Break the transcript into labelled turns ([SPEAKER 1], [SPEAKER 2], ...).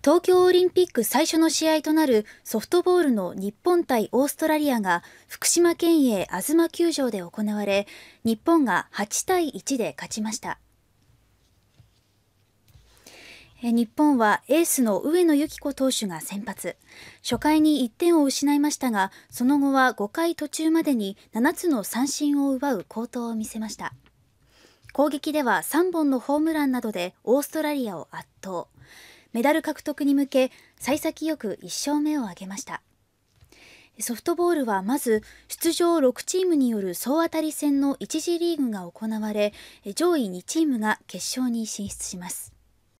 [SPEAKER 1] 東京オリンピック最初の試合となるソフトボールの日本対オーストラリアが福島県営あずま球場で行われ日本が8対1で勝ちました日本はエースの上野由岐子投手が先発初回に1点を失いましたがその後は5回途中までに7つの三振を奪う好投を見せました攻撃では3本のホームランなどでオーストラリアを圧倒メダル獲得に向け幸先よく1勝目を挙げましたソフトボールはまず出場6チームによる総当たり戦の1次リーグが行われ上位2チームが決勝に進出します